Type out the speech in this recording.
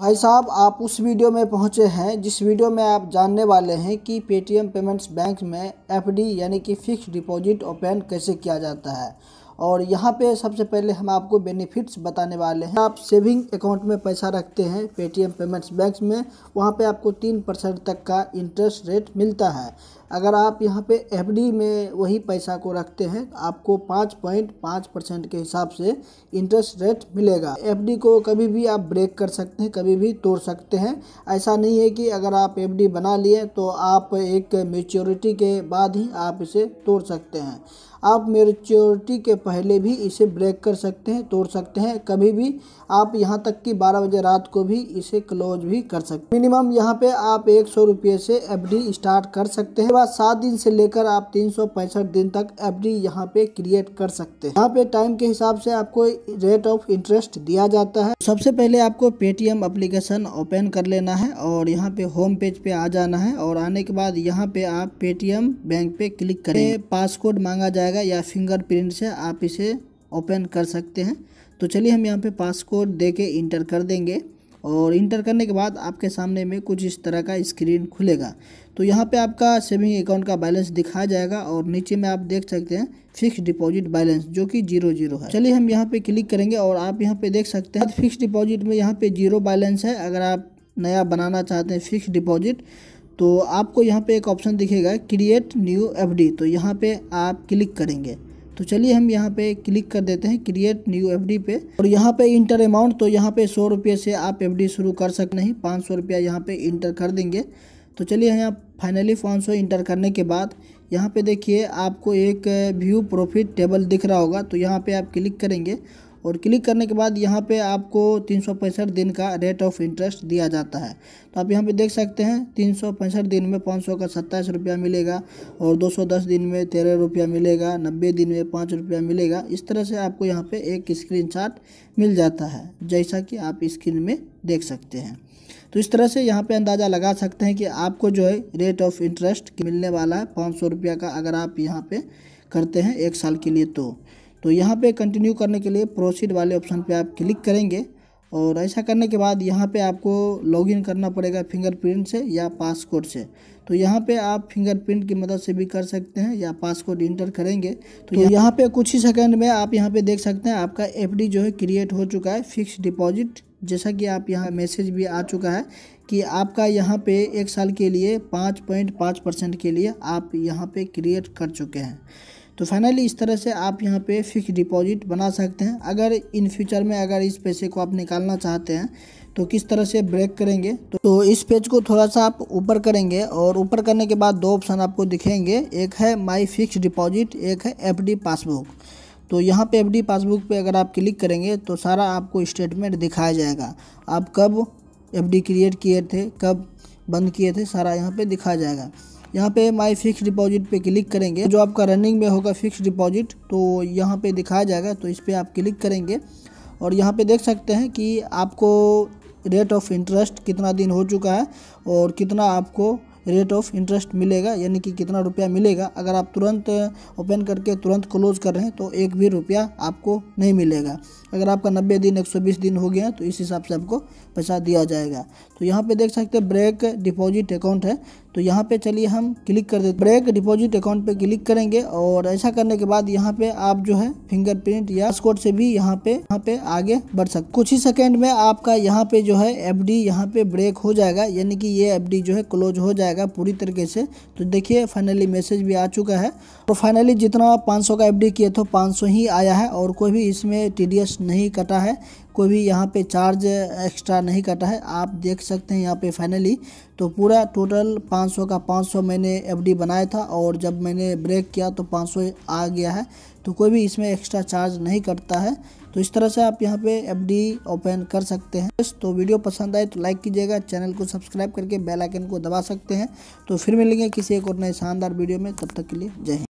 भाई साहब आप उस वीडियो में पहुंचे हैं जिस वीडियो में आप जानने वाले हैं कि पेटीएम पेमेंट्स बैंक में एफडी यानी कि फ़िक्स डिपॉजिट ओपन कैसे किया जाता है और यहाँ पे सबसे पहले हम आपको बेनिफिट्स बताने वाले हैं आप सेविंग अकाउंट में पैसा रखते हैं पेटीएम पेमेंट्स बैंक में वहाँ पे आपको तीन परसेंट तक का इंटरेस्ट रेट मिलता है अगर आप यहाँ पे एफ में वही पैसा को रखते हैं आपको पाँच पॉइंट पाँच परसेंट के हिसाब से इंटरेस्ट रेट मिलेगा एफ को कभी भी आप ब्रेक कर सकते हैं कभी भी तोड़ सकते हैं ऐसा नहीं है कि अगर आप एफ बना लिए तो आप एक मेच्योरिटी के बाद ही आप इसे तोड़ सकते हैं आप मेच्योरिटी के पहले भी इसे ब्रेक कर सकते हैं तोड़ सकते हैं कभी भी आप यहाँ तक कि बारह बजे रात को भी इसे क्लोज भी कर सकते हैं मिनिमम यहाँ पे आप एक सौ रुपये से एफ स्टार्ट कर सकते हैं का सात दिन से लेकर आप तीन दिन तक एफ यहाँ पे क्रिएट कर सकते हैं यहाँ पे टाइम के हिसाब से आपको रेट ऑफ इंटरेस्ट दिया जाता है सबसे पहले आपको पेटीएम अप्लीकेशन ओपन कर लेना है और यहाँ पे होम पेज पे आ जाना है और आने के बाद यहाँ पे आप पेटीएम बैंक पे क्लिक करें पासकोड मांगा जाएगा या फिंगरप्रिंट से आप इसे ओपन कर सकते हैं तो चलिए हम यहाँ पे पासकोड दे के इंटर कर देंगे और इंटर करने के बाद आपके सामने में कुछ इस तरह का स्क्रीन खुलेगा तो यहाँ पे आपका सेविंग अकाउंट का बैलेंस दिखाया जाएगा और नीचे में आप देख सकते हैं फिक्स डिपॉजिट बैलेंस जो कि जीरो जीरो है चलिए हम यहाँ पे क्लिक करेंगे और आप यहाँ पे देख सकते हैं फिक्स डिपॉजिट में यहाँ पे जीरो बैलेंस है अगर आप नया बनाना चाहते हैं फिक्स डिपॉजिट तो आपको यहाँ पर एक ऑप्शन दिखेगा क्रिएट न्यू एफ तो यहाँ पर आप क्लिक करेंगे तो चलिए हम यहाँ पे क्लिक कर देते हैं क्रिएट न्यू एफडी पे और यहाँ पे इंटर अमाउंट तो यहाँ पे सौ रुपये से आप एफडी शुरू कर सकते नहीं पाँच सौ रुपया यहाँ पे इंटर कर देंगे तो चलिए यहाँ फाइनली पाँच सौ इंटर करने के बाद यहाँ पे देखिए आपको एक व्यू प्रॉफिट टेबल दिख रहा होगा तो यहाँ पे आप क्लिक करेंगे और क्लिक करने के बाद यहाँ पे आपको तीन दिन का रेट ऑफ इंटरेस्ट दिया जाता है तो आप यहाँ पे देख सकते हैं तीन दिन में पाँच का सत्ताईस रुपया मिलेगा और 210 दिन में तेरह रुपया मिलेगा नब्बे दिन में पाँच रुपया मिलेगा इस तरह से आपको यहाँ पे एक स्क्रीन मिल जाता है जैसा कि आप स्क्रीन में देख सकते हैं तो इस तरह से यहाँ पे अंदाज़ा लगा सकते हैं कि आपको जो है रेट ऑफ इंटरेस्ट मिलने वाला है पाँच सौ रुपया का अगर आप यहाँ पे करते हैं एक साल के लिए तो तो यहाँ पे कंटिन्यू करने के लिए प्रोसीड वाले ऑप्शन पे आप क्लिक करेंगे और ऐसा करने के बाद यहाँ पे आपको लॉगिन करना पड़ेगा फिंगरप्रिंट से या पासकोड से तो यहाँ पे आप फिंगरप्रिंट की मदद से भी कर सकते हैं या पासकोड इंटर करेंगे तो, तो यहाँ पे कुछ ही सेकंड में आप यहाँ पे देख सकते हैं आपका एफडी जो है क्रिएट हो चुका है फिक्स डिपॉजिट जैसा कि आप यहाँ मैसेज भी आ चुका है कि आपका यहाँ पे एक साल के लिए पाँच पॉइंट पाँच परसेंट के लिए आप यहाँ पर क्रिएट कर चुके हैं तो फाइनली इस तरह से आप यहाँ पे फिक्स डिपॉजिट बना सकते हैं अगर इन फ्यूचर में अगर इस पैसे को आप निकालना चाहते हैं तो किस तरह से ब्रेक करेंगे तो, तो इस पेज को थोड़ा सा आप ऊपर करेंगे और ऊपर करने के बाद दो ऑप्शन आपको दिखेंगे एक है माई फिक्स डिपॉजिट एक है एफ पासबुक तो यहाँ पे एफ पासबुक पे अगर आप क्लिक करेंगे तो सारा आपको स्टेटमेंट दिखाया जाएगा आप कब एफ क्रिएट किए थे कब बंद किए थे सारा यहाँ पे दिखाया जाएगा यहाँ पे माई फिक्स डिपॉजिट पे क्लिक करेंगे जो आपका रनिंग में होगा फिक्स डिपॉजिट तो यहाँ पे दिखाया जाएगा तो इस पर आप क्लिक करेंगे और यहाँ पे देख सकते हैं कि आपको रेट ऑफ इंटरेस्ट कितना दिन हो चुका है और कितना आपको रेट ऑफ इंटरेस्ट मिलेगा यानी कि कितना रुपया मिलेगा अगर आप तुरंत ओपन करके तुरंत क्लोज कर रहे हैं तो एक भी रुपया आपको नहीं मिलेगा अगर आपका 90 दिन 120 दिन हो गया तो इस हिसाब से आपको पैसा दिया जाएगा तो यहाँ पे देख सकते हैं ब्रेक डिपॉजिट अकाउंट है तो यहाँ पे चलिए हम क्लिक कर देते ब्रेक डिपॉजिट अकाउंट पे क्लिक करेंगे और ऐसा करने के बाद यहाँ पे आप जो है फिंगरप्रिंट या स्कोर से भी यहाँ पे यहाँ पे आगे बढ़ सकते कुछ ही सेकेंड में आपका यहाँ पे जो है एफ डी यहाँ पे ब्रेक हो जाएगा यानी कि ये एफ जो है क्लोज हो जाएगा पूरी तरीके से तो देखिए फाइनली मैसेज भी आ चुका है तो फाइनली जितना आप पाँच का एफ किए थे पाँच ही आया है और कोई भी इसमें टी नहीं कटा है कोई भी यहाँ पे चार्ज एक्स्ट्रा नहीं कटा है आप देख सकते हैं यहाँ पे फाइनली तो पूरा टोटल 500 का 500 मैंने एफडी बनाया था और जब मैंने ब्रेक किया तो 500 आ गया है तो कोई भी इसमें एक्स्ट्रा चार्ज नहीं कटता है तो इस तरह से आप यहाँ पे एफडी ओपन कर सकते हैं तो वीडियो पसंद आए तो लाइक कीजिएगा चैनल को सब्सक्राइब करके बेलाइकन को दबा सकते हैं तो फिर मिलेंगे किसी एक और नए शानदार वीडियो में तब तक के लिए जय हिंद